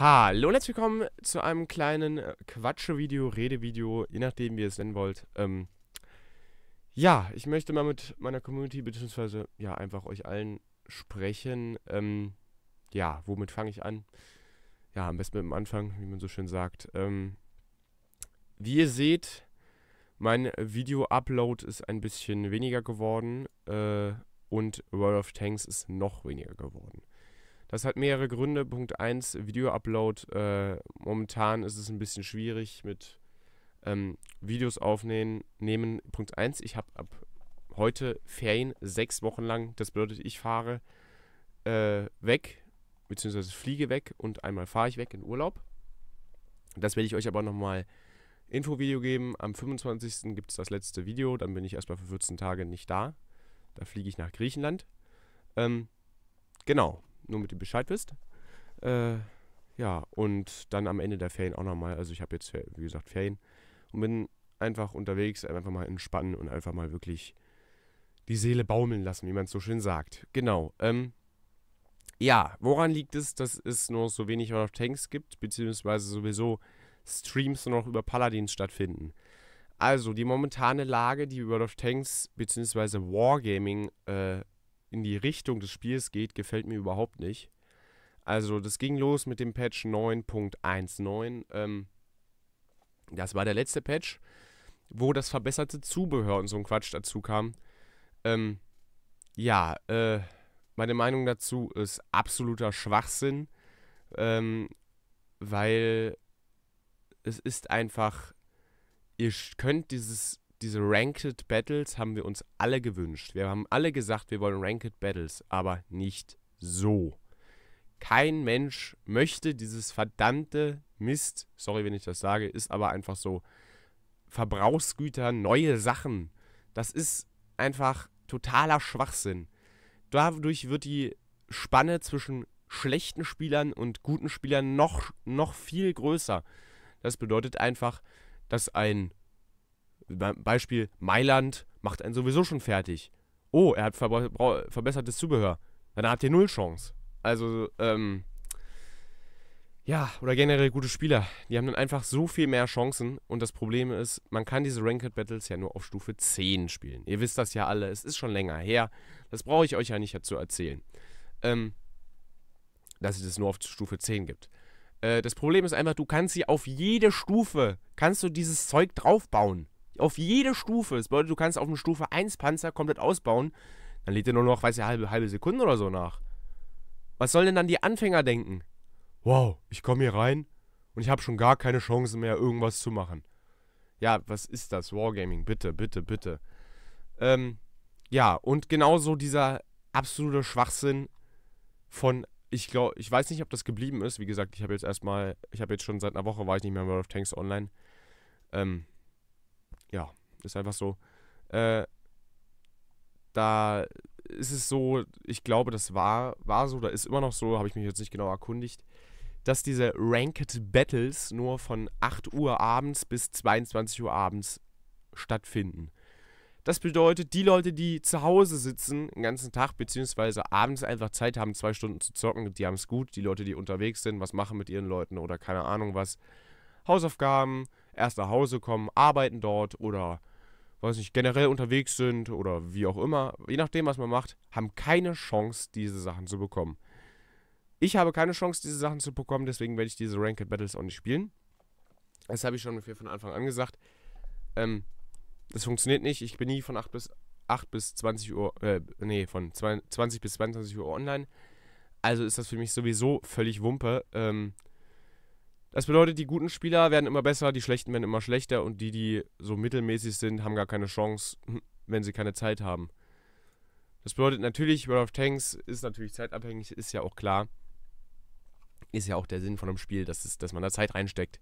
Hallo und herzlich willkommen zu einem kleinen äh, Quatsche-Video, Rede-Video, je nachdem, wie ihr es nennen wollt. Ähm, ja, ich möchte mal mit meiner Community, beziehungsweise ja, einfach euch allen sprechen. Ähm, ja, womit fange ich an? Ja, am besten mit dem Anfang, wie man so schön sagt. Ähm, wie ihr seht, mein Video-Upload ist ein bisschen weniger geworden äh, und World of Tanks ist noch weniger geworden. Das hat mehrere Gründe. Punkt 1, Video-Upload. Äh, momentan ist es ein bisschen schwierig mit ähm, Videos aufnehmen. Nehmen. Punkt 1, ich habe ab heute Ferien, sechs Wochen lang. Das bedeutet, ich fahre äh, weg, beziehungsweise fliege weg und einmal fahre ich weg in Urlaub. Das werde ich euch aber nochmal Infovideo geben. Am 25. gibt es das letzte Video, dann bin ich erstmal für 14 Tage nicht da. Da fliege ich nach Griechenland. Ähm, genau nur mit dem Bescheid wisst. Äh, ja, und dann am Ende der Ferien auch nochmal. Also ich habe jetzt, wie gesagt, Ferien und bin einfach unterwegs, einfach mal entspannen und einfach mal wirklich die Seele baumeln lassen, wie man es so schön sagt. Genau. Ähm, ja, woran liegt es, dass es nur so wenig World of Tanks gibt, beziehungsweise sowieso Streams nur noch über Paladins stattfinden? Also, die momentane Lage, die World of Tanks beziehungsweise Wargaming äh, in die Richtung des Spiels geht, gefällt mir überhaupt nicht. Also das ging los mit dem Patch 9.19. Ähm, das war der letzte Patch, wo das verbesserte Zubehör und so ein Quatsch dazu kam. Ähm, ja, äh, meine Meinung dazu ist absoluter Schwachsinn, ähm, weil es ist einfach, ihr könnt dieses diese Ranked Battles haben wir uns alle gewünscht. Wir haben alle gesagt, wir wollen Ranked Battles, aber nicht so. Kein Mensch möchte dieses verdammte Mist, sorry, wenn ich das sage, ist aber einfach so, Verbrauchsgüter, neue Sachen. Das ist einfach totaler Schwachsinn. Dadurch wird die Spanne zwischen schlechten Spielern und guten Spielern noch, noch viel größer. Das bedeutet einfach, dass ein Beispiel Mailand macht einen sowieso schon fertig. Oh, er hat verbessertes Zubehör. Dann habt ihr null Chance. Also, ähm, ja, oder generell gute Spieler. Die haben dann einfach so viel mehr Chancen. Und das Problem ist, man kann diese Ranked Battles ja nur auf Stufe 10 spielen. Ihr wisst das ja alle, es ist schon länger her. Das brauche ich euch ja nicht zu erzählen. Ähm, dass es das nur auf Stufe 10 gibt. Äh, das Problem ist einfach, du kannst sie auf jede Stufe, kannst du dieses Zeug draufbauen auf jede Stufe. Das bedeutet, du kannst auf eine Stufe 1 Panzer komplett ausbauen. Dann lädt er nur noch, weiß ich, halbe, halbe Sekunde oder so nach. Was sollen denn dann die Anfänger denken? Wow, ich komme hier rein und ich habe schon gar keine Chance mehr, irgendwas zu machen. Ja, was ist das? Wargaming, bitte, bitte, bitte. Ähm, ja, und genauso dieser absolute Schwachsinn von, ich glaube, ich weiß nicht, ob das geblieben ist. Wie gesagt, ich habe jetzt erstmal, ich habe jetzt schon seit einer Woche, war ich nicht mehr in World of Tanks online. Ähm, ja, ist einfach so. Äh, da ist es so, ich glaube, das war, war so, da ist immer noch so, habe ich mich jetzt nicht genau erkundigt, dass diese Ranked Battles nur von 8 Uhr abends bis 22 Uhr abends stattfinden. Das bedeutet, die Leute, die zu Hause sitzen den ganzen Tag, beziehungsweise abends einfach Zeit haben, zwei Stunden zu zocken, die haben es gut. Die Leute, die unterwegs sind, was machen mit ihren Leuten oder keine Ahnung was. Hausaufgaben, erst nach Hause kommen, arbeiten dort oder weiß nicht, generell unterwegs sind oder wie auch immer, je nachdem, was man macht, haben keine Chance, diese Sachen zu bekommen. Ich habe keine Chance, diese Sachen zu bekommen, deswegen werde ich diese Ranked Battles auch nicht spielen. Das habe ich schon von Anfang an gesagt. Ähm, das funktioniert nicht. Ich bin nie von 8 bis 8 bis 20 Uhr, äh, nee, von 20 bis 22 Uhr online. Also ist das für mich sowieso völlig Wumpe. Ähm, das bedeutet, die guten Spieler werden immer besser, die schlechten werden immer schlechter und die, die so mittelmäßig sind, haben gar keine Chance, wenn sie keine Zeit haben. Das bedeutet natürlich, World of Tanks ist natürlich zeitabhängig, ist ja auch klar. Ist ja auch der Sinn von einem Spiel, dass, es, dass man da Zeit reinsteckt.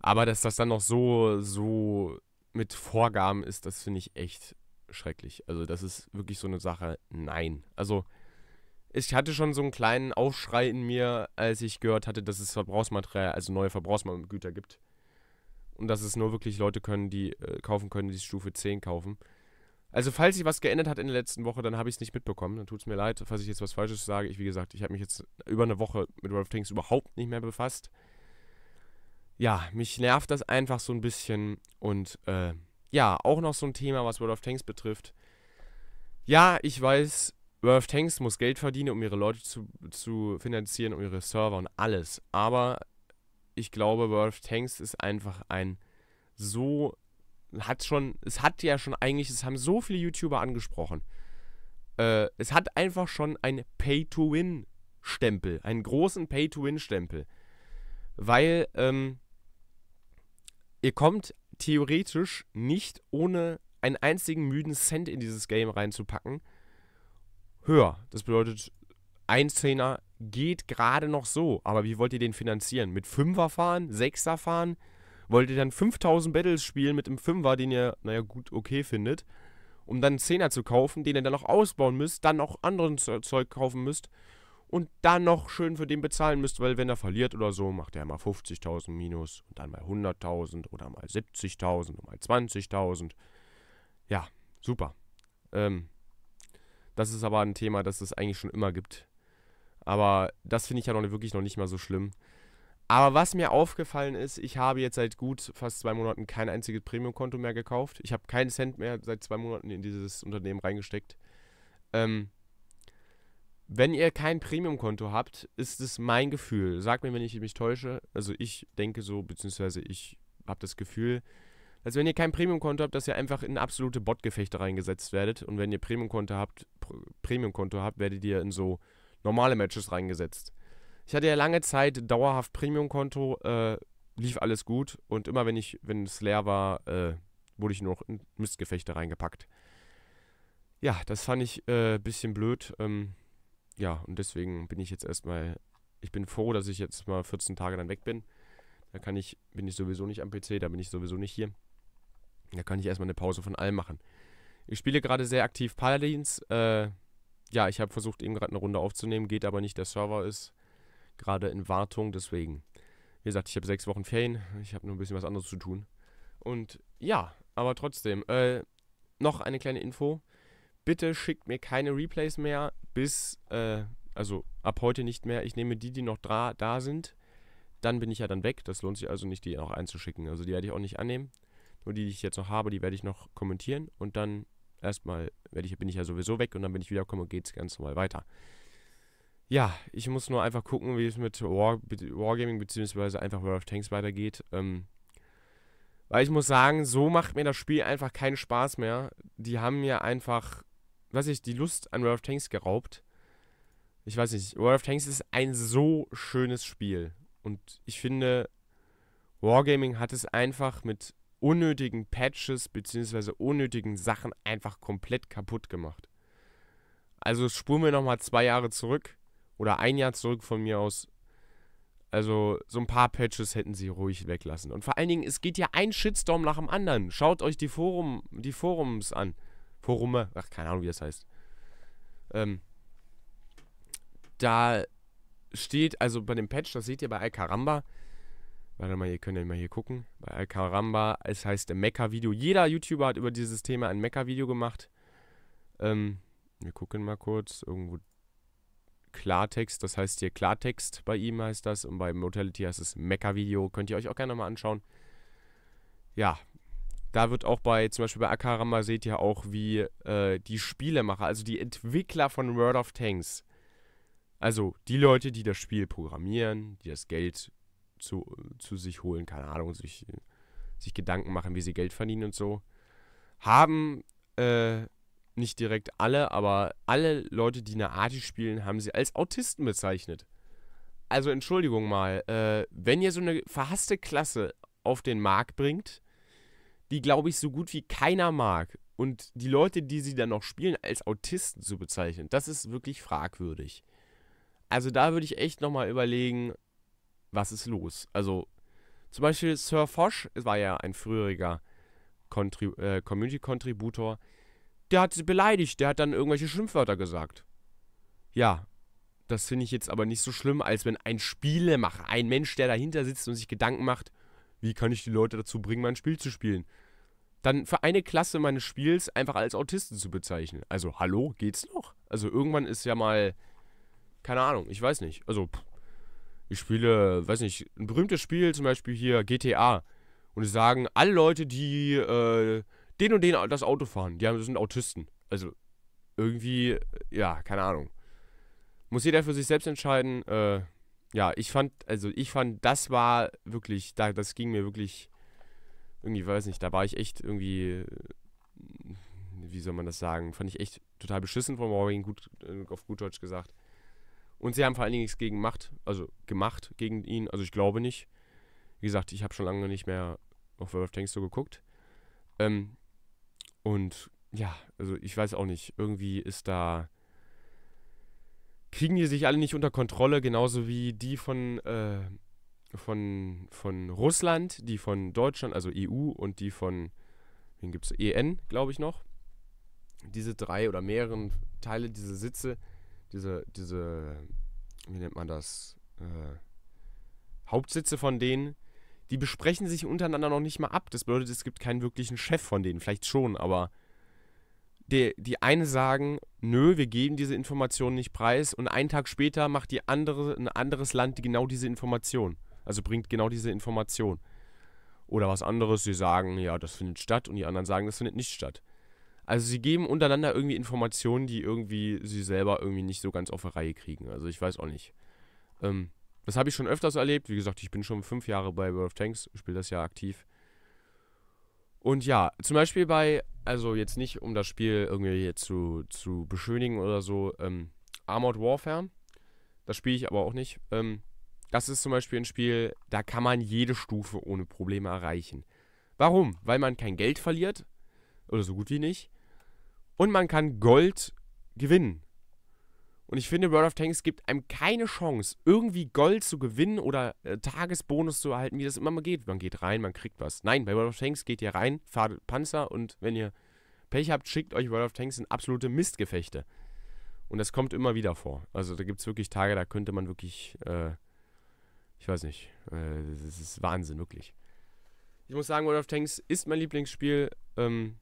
Aber dass das dann noch so, so mit Vorgaben ist, das finde ich echt schrecklich. Also, das ist wirklich so eine Sache, nein. Also, ich hatte schon so einen kleinen Aufschrei in mir, als ich gehört hatte, dass es Verbrauchsmaterial, also neue Verbrauchsgüter gibt. Und dass es nur wirklich Leute können, die äh, kaufen können, die Stufe 10 kaufen. Also falls sich was geändert hat in der letzten Woche, dann habe ich es nicht mitbekommen. Dann tut es mir leid, falls ich jetzt was Falsches sage. Ich, wie gesagt, ich habe mich jetzt über eine Woche mit World of Tanks überhaupt nicht mehr befasst. Ja, mich nervt das einfach so ein bisschen. Und äh, ja, auch noch so ein Thema, was World of Tanks betrifft. Ja, ich weiß, Earth Tanks muss Geld verdienen, um ihre Leute zu, zu finanzieren, um ihre Server und alles. Aber ich glaube, World of Tanks ist einfach ein so hat schon, es hat ja schon eigentlich, es haben so viele YouTuber angesprochen. Äh, es hat einfach schon einen Pay-to-Win-Stempel, einen großen Pay-to-Win-Stempel. Weil ähm, ihr kommt theoretisch nicht ohne einen einzigen müden Cent in dieses Game reinzupacken höher. Das bedeutet, ein Zehner geht gerade noch so. Aber wie wollt ihr den finanzieren? Mit Fünfer fahren? Sechser fahren? Wollt ihr dann 5000 Battles spielen mit einem Fünfer, den ihr, naja, gut, okay findet? Um dann einen Zehner zu kaufen, den ihr dann noch ausbauen müsst, dann noch anderen Zeug kaufen müsst und dann noch schön für den bezahlen müsst, weil wenn er verliert oder so, macht er mal 50.000 minus und dann mal 100.000 oder mal 70.000 und mal 20.000. Ja, super. Ähm, das ist aber ein Thema, das es eigentlich schon immer gibt. Aber das finde ich ja noch wirklich noch nicht mal so schlimm. Aber was mir aufgefallen ist, ich habe jetzt seit gut fast zwei Monaten kein einziges Premium-Konto mehr gekauft. Ich habe keinen Cent mehr seit zwei Monaten in dieses Unternehmen reingesteckt. Ähm, wenn ihr kein Premium-Konto habt, ist es mein Gefühl. Sagt mir, wenn ich mich täusche. Also ich denke so, beziehungsweise ich habe das Gefühl, also wenn ihr kein Premium-Konto habt, dass ihr einfach in absolute Bot-Gefechte reingesetzt werdet. Und wenn ihr Premium-Konto habt, Premium-Konto habt, werdet ihr in so normale Matches reingesetzt. Ich hatte ja lange Zeit dauerhaft Premium-Konto, äh, lief alles gut und immer wenn ich, wenn es leer war, äh, wurde ich nur noch in Mistgefechte reingepackt. Ja, das fand ich ein äh, bisschen blöd. Ähm, ja, und deswegen bin ich jetzt erstmal. Ich bin froh, dass ich jetzt mal 14 Tage dann weg bin. Da kann ich, bin ich sowieso nicht am PC, da bin ich sowieso nicht hier. Da kann ich erstmal eine Pause von allem machen. Ich spiele gerade sehr aktiv Paladins. Äh, ja, ich habe versucht, eben gerade eine Runde aufzunehmen, geht aber nicht. Der Server ist gerade in Wartung, deswegen. Wie gesagt, ich habe sechs Wochen Ferien. Ich habe nur ein bisschen was anderes zu tun. Und ja, aber trotzdem. Äh, noch eine kleine Info. Bitte schickt mir keine Replays mehr bis, äh, also ab heute nicht mehr. Ich nehme die, die noch da, da sind. Dann bin ich ja dann weg. Das lohnt sich also nicht, die noch einzuschicken. Also die werde ich auch nicht annehmen. Nur die, die ich jetzt noch habe, die werde ich noch kommentieren und dann erstmal werde ich, bin ich ja sowieso weg und dann, wenn ich wiederkomme, geht es ganz normal weiter. Ja, ich muss nur einfach gucken, wie es mit War, Wargaming bzw. einfach World of Tanks weitergeht. Ähm, weil ich muss sagen, so macht mir das Spiel einfach keinen Spaß mehr. Die haben mir einfach, weiß ich, die Lust an World of Tanks geraubt. Ich weiß nicht, World of Tanks ist ein so schönes Spiel. Und ich finde, Wargaming hat es einfach mit unnötigen Patches bzw. unnötigen Sachen einfach komplett kaputt gemacht. Also spulen wir nochmal zwei Jahre zurück oder ein Jahr zurück von mir aus. Also so ein paar Patches hätten sie ruhig weglassen. Und vor allen Dingen, es geht ja ein Shitstorm nach dem anderen. Schaut euch die, Forum, die Forums an. Forume, ach keine Ahnung, wie das heißt. Ähm, da steht, also bei dem Patch, das seht ihr bei Alcaramba, Warte mal, ihr könnt ja mal hier gucken. Bei Alcaramba, es heißt mecca video Jeder YouTuber hat über dieses Thema ein mecca video gemacht. Ähm, wir gucken mal kurz. Irgendwo Klartext, das heißt hier Klartext bei ihm heißt das. Und bei Motality heißt es mecca video Könnt ihr euch auch gerne mal anschauen. Ja, da wird auch bei, zum Beispiel bei Alcaramba seht ihr auch, wie äh, die Spielemacher, also die Entwickler von World of Tanks, also die Leute, die das Spiel programmieren, die das Geld zu, zu sich holen, keine Ahnung, sich, sich Gedanken machen, wie sie Geld verdienen und so. Haben äh, nicht direkt alle, aber alle Leute, die eine Arti spielen, haben sie als Autisten bezeichnet. Also Entschuldigung mal, äh, wenn ihr so eine verhasste Klasse auf den Markt bringt, die glaube ich so gut wie keiner mag und die Leute, die sie dann noch spielen, als Autisten zu bezeichnen, das ist wirklich fragwürdig. Also da würde ich echt nochmal überlegen, was ist los? Also, zum Beispiel Sir Fosch war ja ein früheriger Contrib äh, Community-Contributor. Der hat sie beleidigt, der hat dann irgendwelche Schimpfwörter gesagt. Ja, das finde ich jetzt aber nicht so schlimm, als wenn ein Spielemacher, ein Mensch, der dahinter sitzt und sich Gedanken macht, wie kann ich die Leute dazu bringen, mein Spiel zu spielen? Dann für eine Klasse meines Spiels einfach als Autisten zu bezeichnen. Also, hallo, geht's noch? Also, irgendwann ist ja mal. Keine Ahnung, ich weiß nicht. Also, pff, ich spiele, weiß nicht, ein berühmtes Spiel, zum Beispiel hier GTA. Und die sagen, alle Leute, die äh, den und den das Auto fahren, die haben, sind Autisten. Also irgendwie, ja, keine Ahnung. Muss jeder für sich selbst entscheiden. Äh, ja, ich fand, also ich fand, das war wirklich, da, das ging mir wirklich, irgendwie, weiß nicht, da war ich echt irgendwie, wie soll man das sagen, fand ich echt total beschissen von Morgan, gut, äh, auf gut Deutsch gesagt. Und sie haben vor allen Dingen nichts gegen Macht, also gemacht gegen ihn. Also ich glaube nicht. Wie gesagt, ich habe schon lange nicht mehr auf World of Tanks so geguckt. Ähm, und ja, also ich weiß auch nicht. Irgendwie ist da. Kriegen die sich alle nicht unter Kontrolle, genauso wie die von, äh, von, von Russland, die von Deutschland, also EU und die von, wen gibt es, EN, glaube ich noch. Diese drei oder mehreren Teile, diese Sitze, diese, diese, wie nennt man das, äh, Hauptsitze von denen, die besprechen sich untereinander noch nicht mal ab. Das bedeutet, es gibt keinen wirklichen Chef von denen, vielleicht schon, aber die, die eine sagen, nö, wir geben diese Information nicht preis und einen Tag später macht die andere, ein anderes Land genau diese Information. Also bringt genau diese Information. Oder was anderes, sie sagen, ja, das findet statt und die anderen sagen, das findet nicht statt. Also sie geben untereinander irgendwie Informationen, die irgendwie sie selber irgendwie nicht so ganz auf die Reihe kriegen. Also ich weiß auch nicht. Ähm, das habe ich schon öfters erlebt. Wie gesagt, ich bin schon fünf Jahre bei World of Tanks, spiele das ja aktiv. Und ja, zum Beispiel bei, also jetzt nicht um das Spiel irgendwie hier zu, zu beschönigen oder so, ähm, Armored Warfare. Das spiele ich aber auch nicht. Ähm, das ist zum Beispiel ein Spiel, da kann man jede Stufe ohne Probleme erreichen. Warum? Weil man kein Geld verliert, oder so gut wie nicht. Und man kann Gold gewinnen. Und ich finde, World of Tanks gibt einem keine Chance, irgendwie Gold zu gewinnen oder äh, Tagesbonus zu erhalten, wie das immer mal geht. Man geht rein, man kriegt was. Nein, bei World of Tanks geht ihr rein, fahrt Panzer und wenn ihr Pech habt, schickt euch World of Tanks in absolute Mistgefechte. Und das kommt immer wieder vor. Also da gibt es wirklich Tage, da könnte man wirklich, äh, ich weiß nicht, äh, das ist Wahnsinn, wirklich. Ich muss sagen, World of Tanks ist mein Lieblingsspiel. Ähm,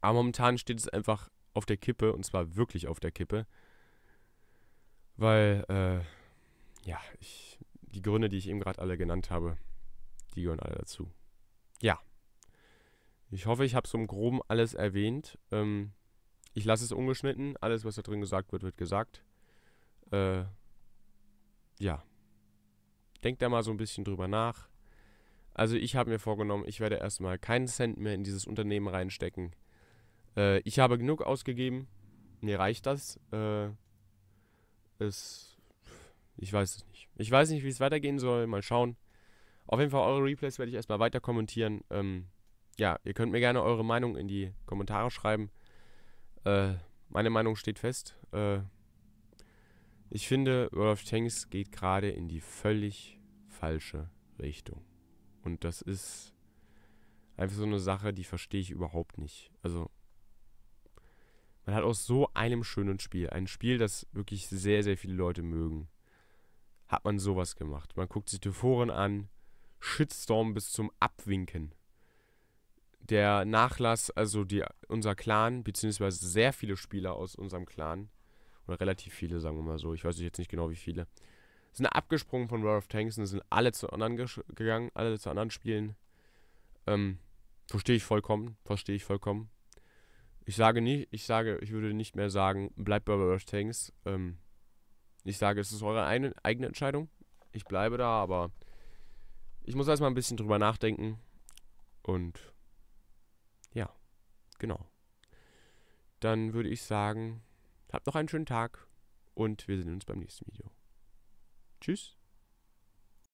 aber momentan steht es einfach auf der Kippe und zwar wirklich auf der Kippe. Weil, äh, ja, ich, die Gründe, die ich eben gerade alle genannt habe, die gehören alle dazu. Ja. Ich hoffe, ich habe so im Groben alles erwähnt. Ähm, ich lasse es ungeschnitten. Alles, was da drin gesagt wird, wird gesagt. Äh, ja. Denkt da mal so ein bisschen drüber nach. Also ich habe mir vorgenommen, ich werde erstmal keinen Cent mehr in dieses Unternehmen reinstecken. Äh, ich habe genug ausgegeben. Mir reicht das. Äh, es. Ich weiß es nicht. Ich weiß nicht, wie es weitergehen soll. Mal schauen. Auf jeden Fall, eure Replays werde ich erstmal weiter kommentieren. Ähm, ja, ihr könnt mir gerne eure Meinung in die Kommentare schreiben. Äh, meine Meinung steht fest. Äh, ich finde, World of Tanks geht gerade in die völlig falsche Richtung. Und das ist einfach so eine Sache, die verstehe ich überhaupt nicht. Also, man hat aus so einem schönen Spiel, ein Spiel, das wirklich sehr, sehr viele Leute mögen, hat man sowas gemacht. Man guckt sich die Foren an, Shitstorm bis zum Abwinken. Der Nachlass, also die, unser Clan, beziehungsweise sehr viele Spieler aus unserem Clan, oder relativ viele, sagen wir mal so, ich weiß jetzt nicht genau wie viele, sind abgesprungen von World of Tanks und sind alle zu anderen gegangen, alle zu anderen Spielen. Ähm, verstehe ich vollkommen, verstehe ich vollkommen. Ich sage nicht, ich sage, ich würde nicht mehr sagen, bleibt bei Rush Tanks. Ähm, ich sage, es ist eure eine, eigene Entscheidung. Ich bleibe da, aber ich muss erstmal ein bisschen drüber nachdenken. Und ja, genau. Dann würde ich sagen, habt noch einen schönen Tag und wir sehen uns beim nächsten Video. Tschüss.